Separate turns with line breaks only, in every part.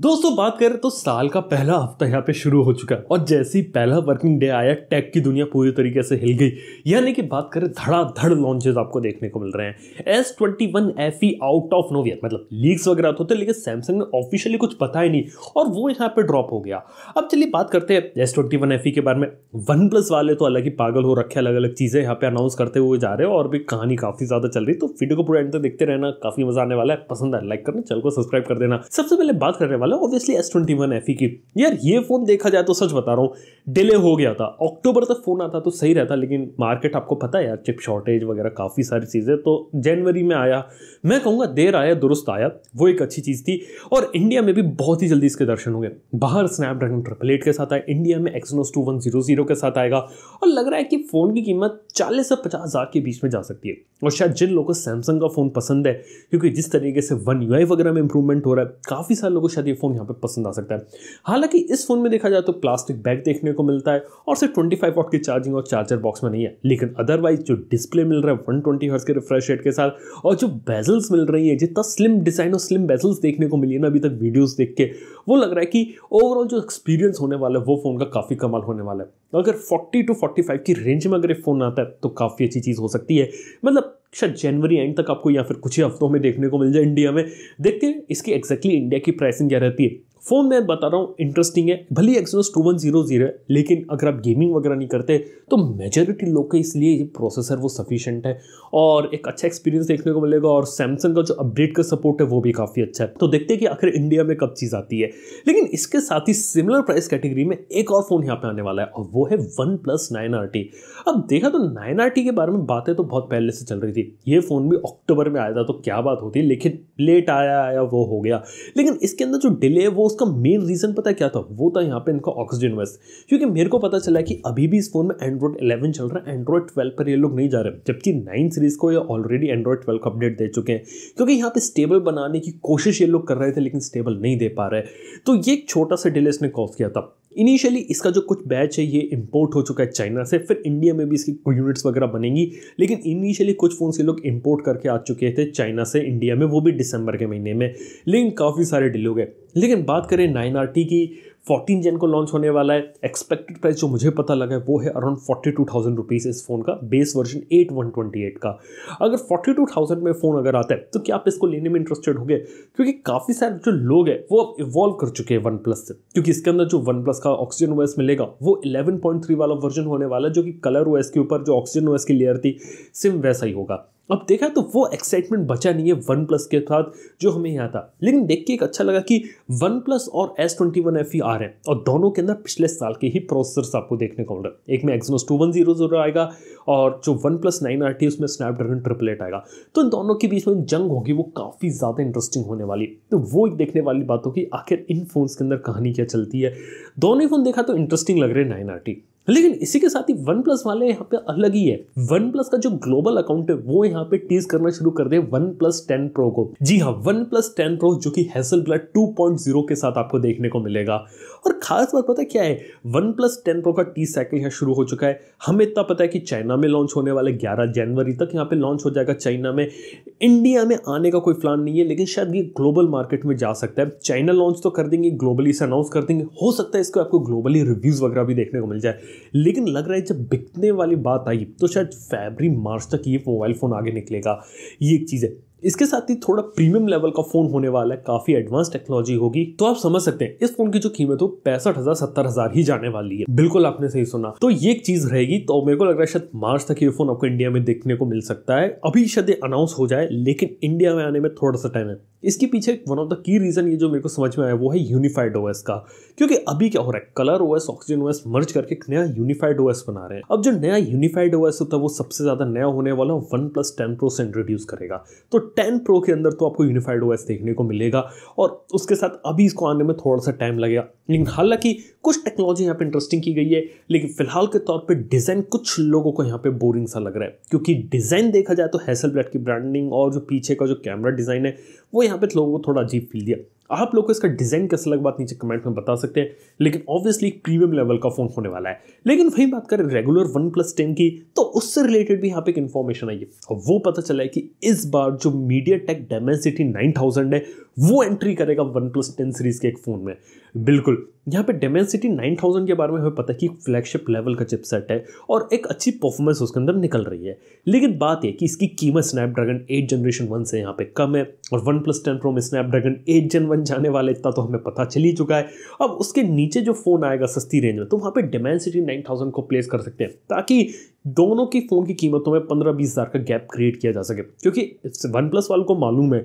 दोस्तों बात करें तो साल का पहला हफ्ता यहाँ पे शुरू हो चुका है और जैसे ही पहला वर्किंग डे आया टेक की दुनिया पूरी तरीके से हिल गई यानी कि बात करें धड़ाधड़ लॉन्चेस आपको देखने को मिल रहे हैं S twenty one F E out of नोवियर मतलब लीक्स वगैरह तो होते लेकिन सैमसंग ने ऑफिशियली कुछ ही नहीं और वो यहाँ पे ड्रॉप हो गया अब चलिए बात करते हैं S twenty one F E के बारे में वन प्लस वाले तो अलग ही पागल हो रखे अलग अलग चीज़ें यहाँ पे अनाउंस करते हुए जा रहे हैं और भी कहानी काफ़ी ज़्यादा चल रही तो वीडियो को पूरा एंड तक देखते रहना काफ़ी मजा आने वाला है पसंद आए लाइक करना चैनल को सब्सक्राइब कर देना सबसे पहले बात कर रहे हैं वाला है obviously S twenty one F E की यार ये फ़ोन देखा जाए तो सच बता रहा हूँ डिले हो गया था अक्टूबर तक फ़ोन आता तो सही रहता लेकिन मार्केट आपको पता है यार चिप शॉर्टेज वगैरह काफ़ी सारी चीज़ें तो जनवरी में आया मैं कहूँगा देर आया दुरुस्त आया वो एक अच्छी चीज़ थी और इंडिया में भी बहुत ही जल्दी इसके दर्शन होंगे बाहर स्नैपड्रैगन ट्रिपल एट के साथ आए इंडिया में Exynos two one zero zero के साथ आएगा और लग रहा है कि फ़ोन की कीमत चालीस से पचास हज़ार के बीच में जा सकती है और शायद जिन लोगों को सैमसंग का फ़ोन पसंद है क्योंकि जिस तरीके से वन यू वगैरह में इंप्रूवमेंट हो रहा है काफ़ी सारे लोगों को शायद ये फ़ोन यहाँ पे पसंद आ सकता है हालांकि इस फ़ोन में देखा जाए तो प्लास्टिक बैग देखने को मिलता है और सिर्फ ट्वेंटी फाइव वॉट की चार्जिंग और चार्जर बॉक्स में नहीं है लेकिन अदरवाइज जो डिस्प्ले मिल रहा है वन ट्वेंटी के रिफ्रेश रेट के साथ और जो बेजल्स मिल रही है जितना स्लिम डिज़ाइन और स्लिम बेजल्स देखने को मिली है ना अभी तक वीडियोज़ देख के वो लग रहा है कि ओवरऑल जो एक्सपीरियंस होने वाला है वो फ़ोन का काफ़ी कमाल होने वाला है अगर फोर्टी टू फोर्टी की रेंज में अगर ये फ़ोन आता है तो काफ़ी अच्छी चीज़ हो सकती है मतलब शायद जनवरी एंड तक आपको या फिर कुछ ही हफ्तों में देखने को मिल जाए इंडिया में देखते हैं इसकी एक्जैक्टली इंडिया की प्राइसिंग क्या रहती है फ़ोन मैं बता रहा हूँ इंटरेस्टिंग है भले Exynos two one zero zero है लेकिन अगर आप गेमिंग वगैरह नहीं करते तो मेजोरिटी लोग के इसलिए ये प्रोसेसर वो सफिशेंट है और एक अच्छा एक्सपीरियंस देखने को मिलेगा और सैमसंग का जो अपडेट का सपोर्ट है वो भी काफ़ी अच्छा है तो देखते हैं कि आखिर इंडिया में कब चीज़ आती है लेकिन इसके साथ ही सिमिलर प्राइस कैटेगरी में एक और फ़ोन यहाँ पर आने वाला है और वो है OnePlus nine R T अब देखा तो नाइन आर टी के बारे में बातें तो बहुत पहले से चल रही थी ये फ़ोन भी अक्टूबर में आया था तो क्या बात होती लेकिन लेट आया आया वो हो गया लेकिन इसके अंदर जो डिले वो उसका मेन रीज़न पता क्या था वो था यहाँ पे इनका ऑक्सीजन वेस्ट क्योंकि मेरे को पता चला कि अभी भी इस फ़ोन में एंड्रॉइड 11 चल रहा है एंड्रॉइड 12 पर ये लोग नहीं जा रहे जबकि नाइन सीरीज़ को ये ऑलरेडी एंड्रॉइड 12 को अपडेट दे चुके हैं क्योंकि यहाँ पे स्टेबल बनाने की कोशिश ये लोग कर रहे थे लेकिन स्टेबल नहीं दे पा रहे तो ये एक छोटा सा डिले इसने कॉज किया था इनिशियली इसका जो कुछ बैच है ये इंपोर्ट हो चुका है चाइना से फिर इंडिया में भी इसकी यूनिट्स वगैरह बनेंगी लेकिन इनिशियली कुछ फ़ोन ये लोग इंपोर्ट करके आ चुके थे चाइना से इंडिया में वो भी दिसंबर के महीने में लेकिन काफ़ी सारे डिले हो गए लेकिन बात करें नाइन आर टी की फोर्टीन जेन को लॉन्च होने वाला है एक्सपेक्टेड प्राइस जो मुझे पता लगा है वो है around forty two thousand rupees इस फ़ोन का base version eight one twenty eight का अगर फोर्टी टू थाउजेंड में फ़ोन अगर आता है तो क्या आप इसको लेने में इंटरेस्टेड हो गए क्योंकि काफ़ी सारे जो लोग हैं वो अब इवॉल्व कर चुके हैं वन प्लस से क्योंकि इसके अंदर जो वन प्लस का ऑक्सीजन ओएस मिलेगा वो इलेवन पॉइंट थ्री वाला वर्जन होने वाला है जो कि कलर ओएस के ऊपर जो ऑक्सीजन ओएस की लेयर थी सिम वैसा ही होगा अब देखा तो वो एक्साइटमेंट बचा नहीं है वन प्लस के साथ जो हमें यहाँ था लेकिन देख के एक अच्छा लगा कि वन प्लस और S twenty one F E आ रहे हैं और दोनों के अंदर पिछले साल के ही प्रोसेसर आपको देखने को मिल रहा है एक में Exynos two one zero zero आएगा और जो OnePlus nine R T उसमें स्नैपड्रैगन ट्रिपल एट आएगा तो इन दोनों के बीच में जंग होगी वो काफ़ी ज़्यादा इंटरेस्टिंग होने वाली तो वो एक देखने वाली बात होगी आखिर इन फोन्स के अंदर कहानी क्या चलती है दोनों ही फोन देखा तो इंटरेस्टिंग लग रहे हैं नाइन आर टी लेकिन इसी के साथ ही वन प्लस वाले यहाँ पे अलग ही है वन प्लस का जो ग्लोबल अकाउंट है वो यहाँ पे टीज करना शुरू कर दे वन प्लस टेन प्रो को जी हाँ वन प्लस टेन प्रो जो कि Hasselblad two point zero के साथ आपको देखने को मिलेगा और खास बात पता है क्या है वन प्लस टेन प्रो का टी साइकिल यहाँ शुरू हो चुका है हमें इतना पता है कि चाइना में लॉन्च होने वाले ग्यारह जनवरी तक यहाँ पे लॉन्च हो जाएगा चाइना में इंडिया में आने का कोई प्लान नहीं है लेकिन शायद ये ग्लोबल मार्केट में जा सकता है चाइना लॉन्च तो कर देंगे ग्लोबली से अनाउंस कर देंगे हो सकता है इसको आपको ग्लोबली रिव्यूज वगैरह भी देखने को मिल जाए लेकिन लग रहा है जब बिकने वाली बात आई तो शायद फेबरी मार्च तक ये मोबाइल फ़ोन आगे निकलेगा ये एक चीज़ है इसके साथ ही थोड़ा प्रीमियम लेवल का फोन होने वाला है काफी एडवांस टेक्नोलॉजी होगी तो आप समझ सकते हैं इस फोन की जो कीमत हो पैंसठ हजार सत्तर हजार ही जाने वाली है बिल्कुल आपने सही सुना तो ये एक चीज रहेगी तो मेरे को लग रहा है शायद मार्च तक ये फोन आपको इंडिया में देखने को मिल सकता है अभी शायद ये अनाउंस हो जाए लेकिन इंडिया में आने में थोड़ा सा टाइम है इसके पीछे one of the key reason ये जो मेरे को समझ में आया वो है यूनिफाइड ओएस का क्योंकि अभी क्या हो रहा है colour OS oxygen OS merge करके एक नया यूनिफाइड ओएस बना रहे हैं अब जो नया यूनिफाइड ओएस होता है वो सबसे ज़्यादा नया होने वाला वन प्लस टेन प्रो से इंट्रोड्यूस करेगा तो टेन प्रो के अंदर तो आपको यूनिफाइड ओएस देखने को मिलेगा और उसके साथ अभी इसको आने में थोड़ा सा टाइम लगेगा लेकिन हालांकि कुछ टेक्नोलॉजी यहाँ पे इंटरेस्टिंग की गई है लेकिन फिलहाल के तौर पे डिज़ाइन कुछ लोगों को यहाँ पे बोरिंग सा लग रहा है क्योंकि डिज़ाइन देखा जाए तो हैसल ब्लैट की ब्रांडिंग और जो पीछे का जो कैमरा डिज़ाइन है वो यहाँ पे लोगों को थोड़ा अजीब फील दिया आप लोग को इसका डिज़ाइन कैसा लग बात नीचे कमेंट में बता सकते हैं लेकिन ऑब्वियसली प्रीमियम लेवल का फ़ोन होने वाला है लेकिन वही बात करें रेगुलर वन प्लस टेन की तो उससे रिलेटेड भी यहाँ पे एक इन्फॉर्मेशन आई है और वो पता चला है कि इस बार जो मीडिया टेक डेमेसिटी नाइन है वो एंट्री करेगा वन प्लस टेन सीरीज़ के एक फ़ोन में बिल्कुल यहाँ पे डेमेंसिटी 9000 के बारे में हमें पता है कि फ्लैगशिप लेवल का चिपसेट है और एक अच्छी परफॉर्मेंस उसके अंदर निकल रही है लेकिन बात यह कि इसकी कीमत स्नैपड्रैगन 8 जनरेशन वन से यहाँ पे कम है और वन प्लस टेन प्रो में स्नैपड्रैगन 8 जन वन जाने वाले इतना तो हमें पता चल ही चुका है अब उसके नीचे जो फ़ोन आएगा सस्ती रेंज में तो वहाँ पर डेमेंसिटी नाइन को प्लेस कर सकते हैं ताकि दोनों की फ़ोन की कीमतों में पंद्रह बीस हज़ार का गैप क्रिएट किया जा सके क्योंकि वन प्लस वालों को मालूम है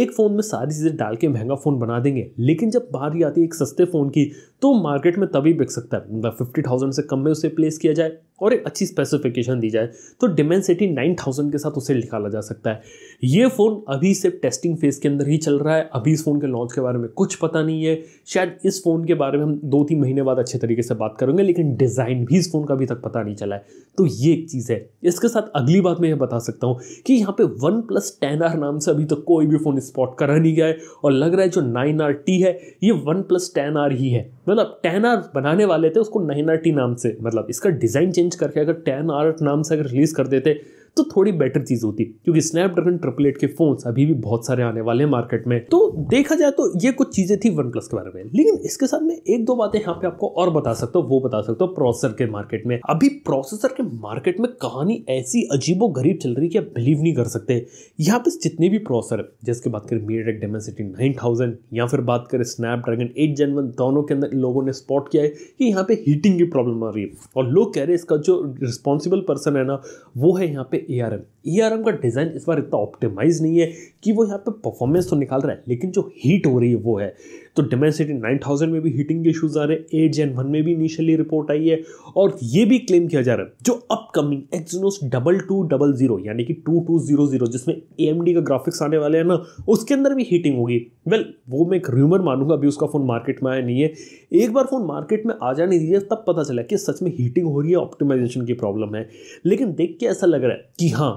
एक फ़ोन में सारी चीज़ें डाल के महंगा फ़ोन बना देंगे लेकिन जब बाहर ही आती है एक सस्ते फ़ोन की तो मार्केट में तभी बिक सकता है मतलब फिफ्टी थाउजेंड से कम में उसे प्लेस किया जाए और एक अच्छी स्पेसिफिकेशन दी जाए तो डिमेंसिटी नाइन थाउजेंड के साथ उसे निकाला जा सकता है ये फ़ोन अभी सिर्फ टेस्टिंग फेज़ के अंदर ही चल रहा है अभी इस फ़ोन के लॉन्च के बारे में कुछ पता नहीं है शायद इस फ़ोन के बारे में हम दो तीन महीने बाद अच्छे तरीके से बात करेंगे लेकिन डिज़ाइन भी इस फ़ोन का अभी तक पता नहीं चला है तो ये एक चीज़ है इसके साथ अगली बात मैं ये बता सकता हूँ कि यहाँ पे वन प्लस टेन आर नाम से अभी तक कोई भी फ़ोन स्पॉट करा नहीं गया है और लग रहा है जो नाइन आर टी है ये वन प्लस टेन आर ही है मतलब टेन आर बनाने वाले थे उसको नाइन आर टी नाम से मतलब इसका डिज़ाइन चेंज करके अगर टेन आर नाम से अगर रिलीज़ कर देते तो थोड़ी बेटर चीज़ होती क्योंकि स्नैपड्रैगन ट्रिपलेट के फोन अभी भी बहुत सारे आने वाले हैं मार्केट में तो देखा जाए तो ये कुछ चीज़ें थी वन प्लस के बारे में लेकिन इसके साथ में एक दो बातें यहाँ पे आपको और बता सकता हूँ वो बता सकता हूँ प्रोसेसर के मार्केट में अभी प्रोसेसर के मार्केट में कहानी ऐसी अजीबो गरीब चल रही कि आप बिलीव नहीं कर सकते यहाँ पे जितने भी प्रोसेसर जैसे बात करें मीडियटेक डेमेसिटी नाइन थाउजेंड या फिर बात करें स्नैपड्रैगन एट जेन वन दोनों के अंदर लोगों ने स्पॉट किया है कि यहाँ पे हीटिंग की प्रॉब्लम आ रही है और लोग कह रहे हैं इसका जो रिस्पॉन्सिबल पर्सन है ना वो है यहाँ पे A R M E R M का डिज़ाइन इस बार इतना ऑप्टिमाइज नहीं है कि वो यहाँ पे परफॉर्मेंस तो निकाल रहा है लेकिन जो हीट हो रही है वो है तो डिमेंसिटी नाइन थाउजेंड में भी हीटिंग के इशूज़ आ रहे हैं एट जेन वन में भी इनिशियली रिपोर्ट आई है और ये भी क्लेम किया जा रहा है जो upcoming Exynos double two double zero यानी कि टू टू जीरो जीरो जिसमें ए एम डी का ग्राफिक्स आने वाले हैं ना उसके अंदर भी हीटिंग होगी वेल वो मैं एक र्यूमर मानूंगा अभी उसका फ़ोन मार्केट में आया नहीं है एक बार फ़ोन मार्केट में आ जाने दीजिए तब पता चला कि सच में हीटिंग हो रही है ऑप्टिमाइजेशन की प्रॉब्लम है लेकिन देख के ऐसा लग रहा है कि हाँ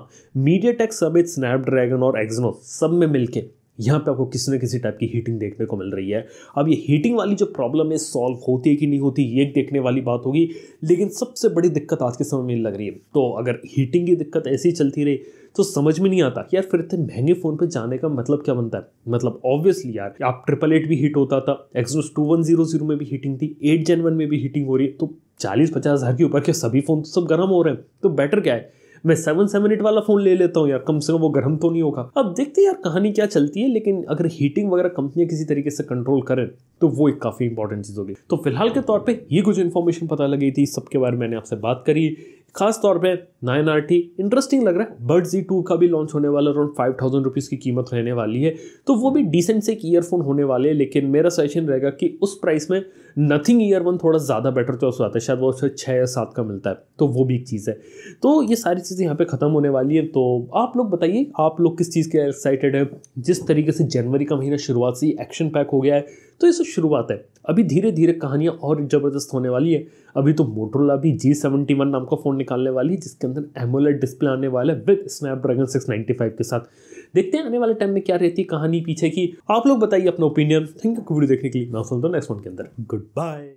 मीडिया टेक समेत स्नैपड्रैगन और एक्जनो सब में मिलके यहाँ पे आपको किसी न किसी टाइप की हीटिंग देखने को मिल रही है अब ये हीटिंग वाली जो प्रॉब्लम है सॉल्व होती है कि नहीं होती ये देखने वाली बात होगी लेकिन सबसे बड़ी दिक्कत आज के समय में लग रही है तो अगर हीटिंग की दिक्कत ऐसी ही चलती रही तो समझ में नहीं आता यार फिर इतने महंगे फ़ोन पे जाने का मतलब क्या बनता है मतलब ऑब्वियसली यार आप ट्रिपल एट भी हीट होता था Exynos two one zero zero में भी हीटिंग थी एट जेन वन में भी हीटिंग हो रही है तो चालीस पचास हज़ार के ऊपर के सभी फ़ोन तो सब गर्म हो रहे हैं तो बेटर क्या है मैं सेवन सेवन एट वाला फोन ले लेता हूँ यार कम से कम वो गर्म तो नहीं होगा अब देखते हैं यार कहानी क्या चलती है लेकिन अगर हीटिंग वगैरह कंपनियां किसी तरीके से कंट्रोल करें तो वो एक काफ़ी इंपॉर्टेंट चीज़ होगी तो फिलहाल के तौर पर ये कुछ इन्फॉर्मेशन पता लगी थी सबके बारे में मैंने आपसे बात करी खास तौर पे नाइन आर टी इंटरेस्टिंग लग रहा है बर्ड जी टू का भी लॉन्च होने वाला अराउंड फाइव थाउजेंड रुपीज़ की कीमत रहने वाली है तो वो भी डिसेंट से एक ईयरफोन होने वाले हैं लेकिन मेरा सजेशन रहेगा कि उस प्राइस में नथिंग ईयर वन थोड़ा ज़्यादा बेटर चॉइस हो जाता है शायद वो उससे छः या सात का मिलता है तो वो भी एक चीज़ है तो ये सारी चीज़ें यहाँ पर ख़त्म होने वाली है तो आप लोग बताइए आप लोग किस चीज़ के एक्साइटेड है जिस तरीके से जनवरी का महीना शुरुआत से एक्शन पैक हो गया है तो ये सब शुरुआत है अभी धीरे धीरे कहानियाँ और ज़बरदस्त होने वाली है अभी तो मोटरोला भी जी सेवेंटी वन नाम का फ़ोन निकालने वाली है जिसके अंदर एमोलेट डिस्प्ले आने वाला है विद स्नैपड्रैगन 695 के साथ देखते हैं आने वाले टाइम में क्या रहती है कहानी पीछे की आप लोग बताइए अपना ओपिनियन थैंक यू वीडियो देखने के लिए मैं सुनता हूँ नेक्स्ट वन के अंदर गुड बाय